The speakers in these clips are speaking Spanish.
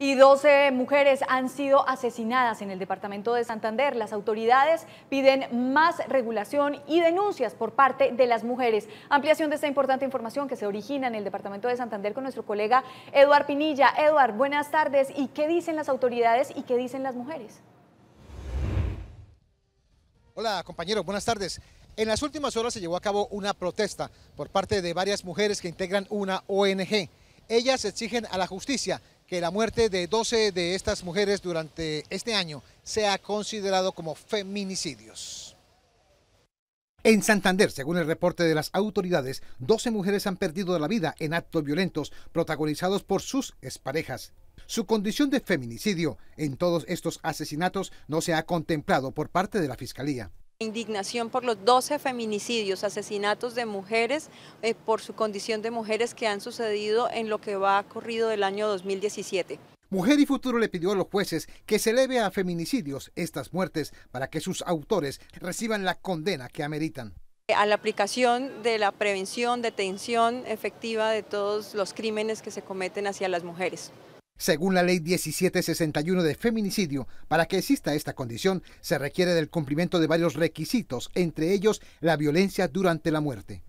y 12 mujeres han sido asesinadas en el departamento de Santander. Las autoridades piden más regulación y denuncias por parte de las mujeres. Ampliación de esta importante información que se origina en el departamento de Santander con nuestro colega Eduard Pinilla. Eduard, buenas tardes. ¿Y qué dicen las autoridades y qué dicen las mujeres? Hola compañeros, buenas tardes. En las últimas horas se llevó a cabo una protesta por parte de varias mujeres que integran una ONG. Ellas exigen a la justicia que la muerte de 12 de estas mujeres durante este año sea considerado como feminicidios. En Santander, según el reporte de las autoridades, 12 mujeres han perdido la vida en actos violentos protagonizados por sus exparejas. Su condición de feminicidio en todos estos asesinatos no se ha contemplado por parte de la Fiscalía. Indignación por los 12 feminicidios, asesinatos de mujeres eh, por su condición de mujeres que han sucedido en lo que va corrido del año 2017. Mujer y Futuro le pidió a los jueces que se eleve a feminicidios estas muertes para que sus autores reciban la condena que ameritan eh, a la aplicación de la prevención, detención efectiva de todos los crímenes que se cometen hacia las mujeres. Según la ley 1761 de feminicidio, para que exista esta condición se requiere del cumplimiento de varios requisitos, entre ellos la violencia durante la muerte.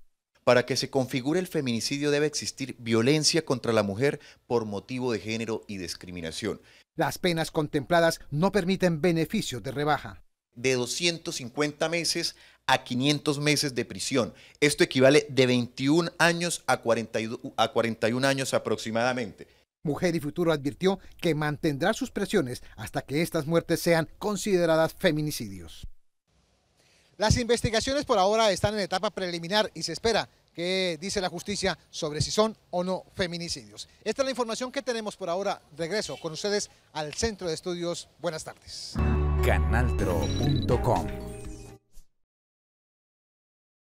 Para que se configure el feminicidio debe existir violencia contra la mujer por motivo de género y discriminación. Las penas contempladas no permiten beneficios de rebaja. De 250 meses a 500 meses de prisión. Esto equivale de 21 años a, a 41 años aproximadamente. Mujer y Futuro advirtió que mantendrá sus presiones hasta que estas muertes sean consideradas feminicidios. Las investigaciones por ahora están en etapa preliminar y se espera que dice la justicia sobre si son o no feminicidios. Esta es la información que tenemos por ahora. Regreso con ustedes al Centro de Estudios. Buenas tardes. Canaltro.com